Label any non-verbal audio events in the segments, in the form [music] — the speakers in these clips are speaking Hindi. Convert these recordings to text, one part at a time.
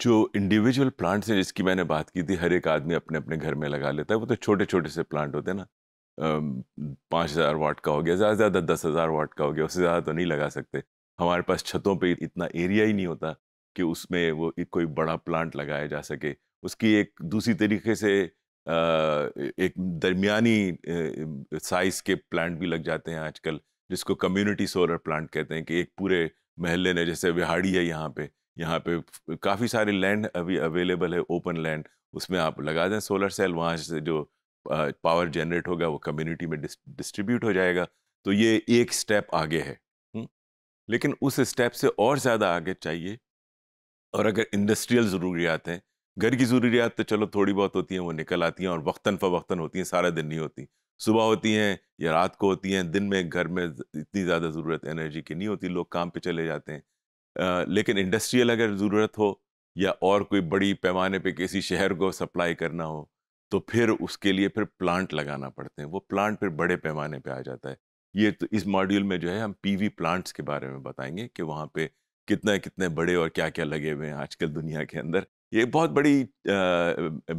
जो इंडिविजुअल प्लांट्स हैं जिसकी मैंने बात की थी हर एक आदमी अपने अपने घर में लगा लेता है वो तो छोटे छोटे से प्लांट होते हैं ना पाँच हज़ार वाट का हो गया ज़्यादा से ज़्यादा दस हज़ार वाट का हो गया उससे ज़्यादा तो नहीं लगा सकते हमारे पास छतों पे इतना एरिया ही नहीं होता कि उसमें वो एक कोई बड़ा प्लांट लगाया जा सके उसकी एक दूसरी तरीके से एक दरमियानी साइज़ के प्लांट भी लग जाते हैं आजकल जिसको कम्युनिटी सोलर प्लांट कहते हैं कि एक पूरे महल्ले ने जैसे विहाड़ी है यहाँ पे यहाँ पे काफ़ी सारी लैंड अभी अवेलेबल है ओपन लैंड उसमें आप लगा दें सोलर सेल वहाँ से जो पावर जनरेट होगा वो कम्युनिटी में डिस्ट्रीब्यूट हो जाएगा तो ये एक स्टेप आगे है लेकिन उस स्टेप से और ज़्यादा आगे चाहिए और अगर इंडस्ट्रियल ज़रूरियात हैं घर की ज़रूरियात तो चलो थोड़ी बहुत होती हैं वो निकल आती हैं और वक्ता फ़वक्ता होती हैं सारा दिन नहीं होती सुबह होती हैं या रात को होती हैं दिन में घर में इतनी ज़्यादा ज़रूरत एनर्जी की नहीं होती लोग काम पे चले जाते हैं लेकिन इंडस्ट्रियल अगर ज़रूरत हो या और कोई बड़ी पैमाने पे किसी शहर को सप्लाई करना हो तो फिर उसके लिए फिर प्लांट लगाना पड़ते हैं वो प्लांट फिर बड़े पैमाने पे आ जाता है ये तो इस मॉड्यूल में जो है हम पीवी प्लांट्स के बारे में बताएंगे कि वहाँ पे कितने कितने बड़े और क्या क्या लगे हुए हैं आजकल दुनिया के अंदर ये बहुत बड़ी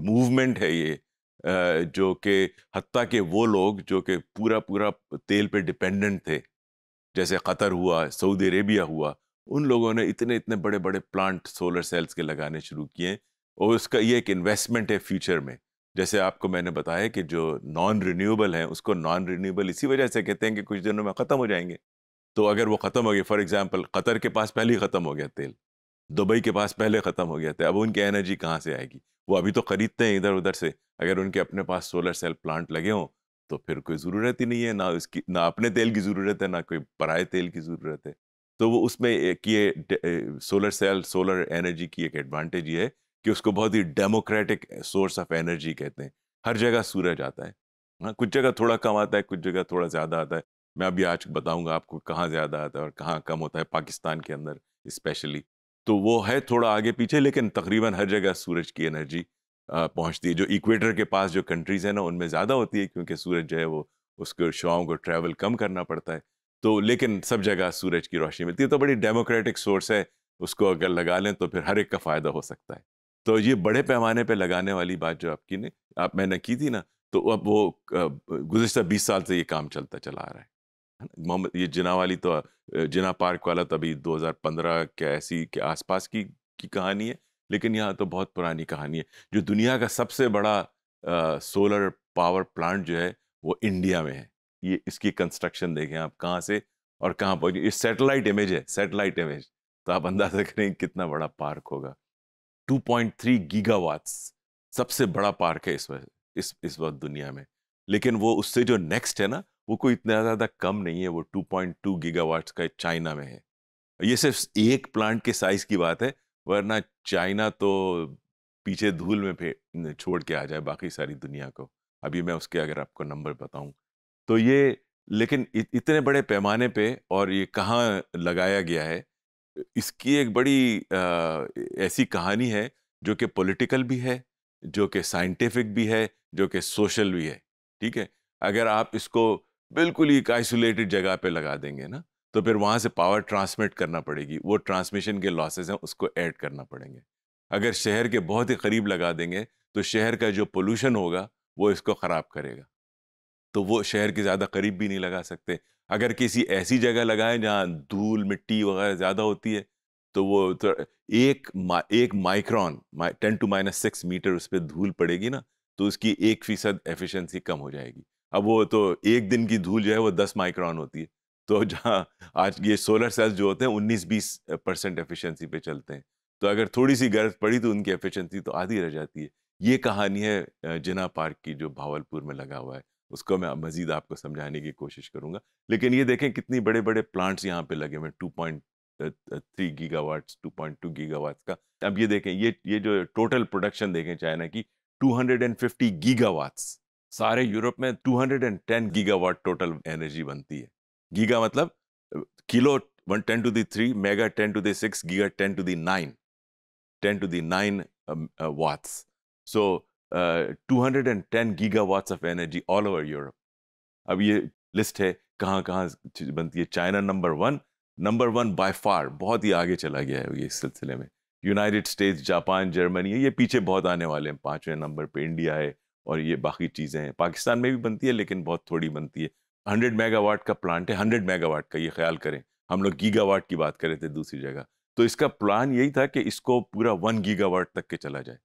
मूवमेंट है ये आ, जो कि हती के वो लोग जो कि पूरा पूरा तेल पर डिपेंडेंट थे जैसे कतर हुआ सऊदी अरेबिया हुआ उन लोगों ने इतने इतने बड़े बड़े प्लांट सोलर सेल्स के लगाने शुरू किए और उसका ये एक इन्वेस्टमेंट है फ्यूचर में जैसे आपको मैंने बताया कि जो नॉन रिन्यूएबल हैं उसको नॉन रिन्यूएबल इसी वजह से कहते हैं कि कुछ दिनों में ख़त्म हो जाएंगे तो अगर वो ख़त्म हो गए फॉर एग्ज़ाम्पल कतर के पास पहले ही ख़त्म हो गया तेल दुबई के पास पहले ख़त्म हो गया था अब उनकी एनर्जी कहाँ से आएगी वो अभी तो ख़रीदते हैं इधर उधर से अगर उनके अपने पास सोलर सेल प्लांट लगे हों तो फिर कोई ज़रूरत ही नहीं है ना उसकी ना अपने तेल की ज़रूरत है ना कोई पराए तेल की ज़रूरत है तो वो उसमें एक ये सोलर सेल सोलर एनर्जी की एक एडवांटेज ये है कि उसको बहुत ही डेमोक्रेटिक सोर्स ऑफ एनर्जी कहते हैं हर जगह सूरज आता है हाँ कुछ जगह थोड़ा कम आता है कुछ जगह थोड़ा ज़्यादा आता है मैं अभी आज बताऊंगा आपको कहाँ ज़्यादा आता है और कहाँ कम होता है पाकिस्तान के अंदर स्पेशली तो वो है थोड़ा आगे पीछे लेकिन तकरीबन हर जगह सूरज की एनर्जी पहुँचती है जो इक्वेटर के पास जो कंट्रीज़ हैं ना उनमें ज़्यादा होती है क्योंकि सूरज जो है वो उसके शुआओं को ट्रैवल कम करना पड़ता है तो लेकिन सब जगह सूरज की रोशनी मिलती है तो बड़ी डेमोक्रेटिक सोर्स है उसको अगर लगा लें तो फिर हर एक का फ़ायदा हो सकता है तो ये बड़े पैमाने पे लगाने वाली बात जो आपकी ने आप मैंने की थी ना तो अब वो गुजशत बीस साल से ये काम चलता चला आ रहा है मोहम्मद ये जिना वाली तो जिना पार्क वाला तो अभी 2015 के ऐसी के आसपास की की कहानी है लेकिन यहाँ तो बहुत पुरानी कहानी है जो दुनिया का सबसे बड़ा आ, सोलर पावर प्लांट जो है वो इंडिया में है ये इसकी कंस्ट्रक्शन देखें आप कहाँ से और कहाँ पहुंचे ये सैटेलाइट इमेज है सैटेलाइट इमेज तो आप अंदाज़ा करें कितना बड़ा पार्क होगा 2.3 गीगावाट्स सबसे बड़ा पार्क है इस वक्त इस इस वक्त दुनिया में लेकिन वो उससे जो नेक्स्ट है ना वो कोई इतना ज़्यादा कम नहीं है वो 2.2 गीगावाट्स का चाइना में है ये सिर्फ एक प्लांट के साइज़ की बात है वरना चाइना तो पीछे धूल में छोड़ के आ जाए बाकी सारी दुनिया को अभी मैं उसके अगर आपको नंबर बताऊं तो ये लेकिन इतने बड़े पैमाने पे और ये कहाँ लगाया गया है इसकी एक बड़ी आ, ऐसी कहानी है जो कि पॉलिटिकल भी है जो कि साइंटिफिक भी है जो कि सोशल भी है ठीक है अगर आप इसको बिल्कुल ही एक आइसोलेटेड जगह पे लगा देंगे ना तो फिर वहाँ से पावर ट्रांसमिट करना पड़ेगी वो ट्रांसमिशन के लॉसेस हैं उसको ऐड करना पड़ेंगे अगर शहर के बहुत ही करीब लगा देंगे तो शहर का जो पोल्यूशन होगा वो इसको ख़राब करेगा तो वो शहर के ज़्यादा करीब भी नहीं लगा सकते अगर किसी ऐसी जगह लगाएं जहाँ धूल मिट्टी वगैरह ज़्यादा होती है तो वो तो एक मा, एक micron ten to minus six metre उस पर धूल पड़ेगी ना तो उसकी एक फीसद एफिशेंसी कम हो जाएगी अब वो तो एक दिन की धूल जो है वो दस माइक्रॉन होती है तो [laughs] जहाँ आज ये सोलर सेल्स जो होते हैं उन्नीस बीस परसेंट एफिशेंसी पे चलते हैं तो अगर थोड़ी सी गर्द पड़ी तो उनकी एफिशिएंसी तो आधी रह जाती है ये कहानी है जिना पार्क की जो भावलपुर में लगा हुआ है उसको मैं मज़ीद आपको समझाने की कोशिश करूँगा लेकिन ये देखें कितनी बड़े बड़े प्लांट्स यहाँ पे लगे हुए two point three watts two point two watts का अब ये देखें ये ये जो टोटल प्रोडक्शन देखें चाइना की two hundred and fifty giga watts सारे यूरोप में two hundred and ten giga watt total energy बनती है गीगा मतलब kilo one ten to the three mega ten to the six giga ten to the nine ten to the nine watts so uh, 210 gigawatts of energy all over Europe अब ये लिस्ट है कहाँ कहाँ बनती है China number one number one by far बहुत ही आगे चला गया है ये इस सिलसिले में यूनाइटेड स्टेट्स जापान जर्मनी है ये पीछे बहुत आने वाले हैं पाँचवें नंबर पे इंडिया है और ये बाकी चीज़ें हैं पाकिस्तान में भी बनती है लेकिन बहुत थोड़ी बनती है हंड्रेड मेगावाट का प्लांट है हंड्रेड मेगावाट का ये ख्याल करें हम लोग गीगावाट की बात कर रहे थे दूसरी जगह तो इसका प्लान यही था कि इसको पूरा वन गीगावाट तक के चला जाए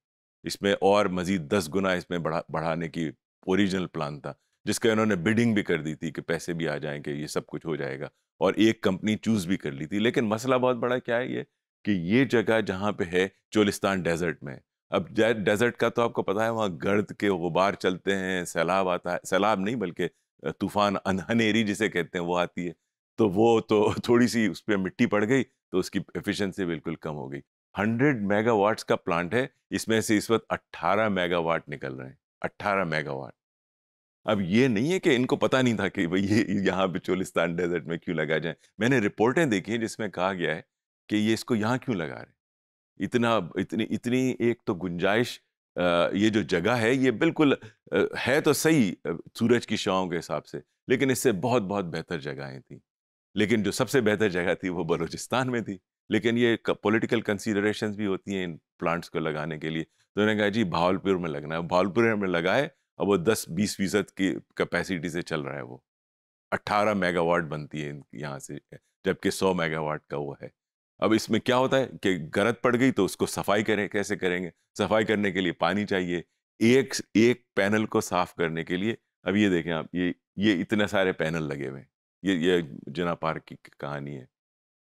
इसमें और मज़ीद दस गुना इसमें बढ़ा बढ़ाने की ओरिजिनल प्लान था जिसका इन्होंने बिडिंग भी कर दी थी कि पैसे भी आ जाएंगे ये सब कुछ हो जाएगा और एक कंपनी चूज़ भी कर ली थी लेकिन मसला बहुत बड़ा क्या है ये कि ये जगह जहाँ पे है चोलिस्तान डेजर्ट में अब डेजर्ट का तो आपको पता है वहाँ गर्द के गुबार चलते हैं सैलाब आता है सैलाब नहीं बल्कि तूफान अनहनेरी जिसे कहते हैं वो आती है तो वो तो [laughs] थोड़ी सी उस पर मिट्टी पड़ गई तो उसकी एफिशिएंसी बिल्कुल कम हो गई हंड्रेड मेगावाट्स का प्लांट है इसमें से इस वक्त अट्ठारह मेगावाट निकल रहे हैं अट्ठारह मेगावाट अब ये नहीं है कि इनको पता नहीं था कि भाई ये यहाँ बिचोलिस्तान डेजर्ट में क्यों लगाए जाए मैंने रिपोर्टें देखी हैं जिसमें कहा गया है कि ये इसको यहाँ क्यों लगा रहे इतना इतनी इतनी एक तो गुंजाइश ये जो जगह है ये बिल्कुल है तो सही सूरज की शाओं के हिसाब से लेकिन इससे बहुत बहुत बेहतर जगहें थी लेकिन जो सबसे बेहतर जगह थी वो बलूचिस्तान में थी लेकिन ये पॉलिटिकल कंसिडरेशन भी होती हैं इन प्लांट्स को लगाने के लिए तो उन्होंने कहा जी भावलपुर में लगना है भावलपुर में लगाए अब वो दस बीस फीसद की कैपेसिटी से चल रहा है वो अट्ठारह मेगावाट बनती है यहाँ से जबकि सौ मेगावाट का वो है अब इसमें क्या होता है कि गरज पड़ गई तो उसको सफाई करें कैसे करेंगे सफाई करने के लिए पानी चाहिए एक एक पैनल को साफ करने के लिए अब ये देखें आप ये ये इतने सारे पैनल लगे हुए हैं ये ये जना पार्क की कहानी है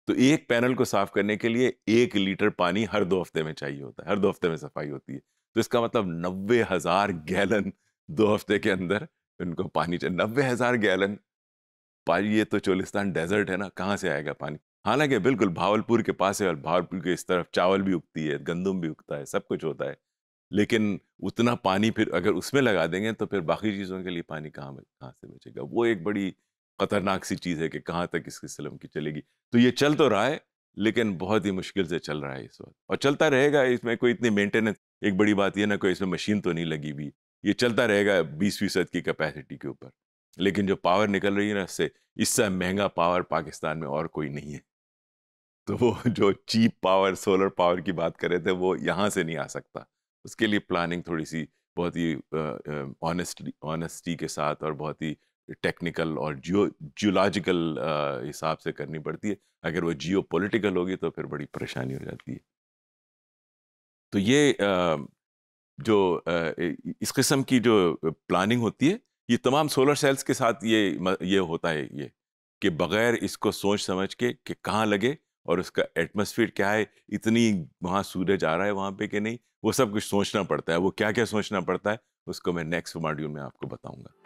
तो एक पैनल को साफ करने के लिए एक लीटर पानी हर दो हफ्ते में चाहिए होता है हर दो हफ्ते में सफाई होती है तो इसका मतलब नब्बे हजार गैलन दो हफ्ते के अंदर उनको पानी चाहिए नब्बे हजार गैलन पानी ये तो चोलिस्तान डेजर्ट है ना कहाँ से आएगा पानी हालांकि बिल्कुल भावलपुर के पास है और भावलपुर के इस तरफ चावल भी उगती है गंदम भी उगता है सब कुछ होता है लेकिन उतना पानी फिर अगर उसमें लगा देंगे तो फिर बाकी चीज़ों के लिए पानी कहाँ कहाँ से बचेगा वो एक बड़ी ख़तरनाक सी चीज़ है कि कहाँ तक इसकी किस्म की चलेगी तो ये चल तो रहा है लेकिन बहुत ही मुश्किल से चल रहा है इस वक्त और चलता रहेगा इसमें कोई इतनी मेंटेनेंस एक बड़ी बात यह ना कोई इसमें मशीन तो नहीं लगी हुई ये चलता रहेगा बीस फीसद की कैपेसिटी के ऊपर लेकिन जो पावर निकल रही है ना इससे इससे महंगा पावर पाकिस्तान में और कोई नहीं है तो वो [laughs] जो चीप पावर सोलर पावर की बात कर रहे थे वो यहाँ से नहीं आ सकता उसके लिए प्लानिंग थोड़ी सी बहुत ही ऑनेस्टली ऑनेस्टी के साथ और बहुत ही टेक्निकल और जियो जियोलॉजिकल uh, हिसाब से करनी पड़ती है अगर वो जियो पोलिटिकल होगी तो फिर बड़ी परेशानी हो जाती है तो ये आ, uh, जो आ, uh, इस किस्म की जो प्लानिंग होती है ये तमाम सोलर सेल्स के साथ ये ये होता है ये कि बग़ैर इसको सोच समझ के कि कहाँ लगे और उसका एटमोसफियर क्या है इतनी वहाँ सूरज आ रहा है वहाँ पे कि नहीं वो सब कुछ सोचना पड़ता है वो क्या क्या सोचना पड़ता है उसको मैं नेक्स्ट मॉड्यूल में आपको बताऊँगा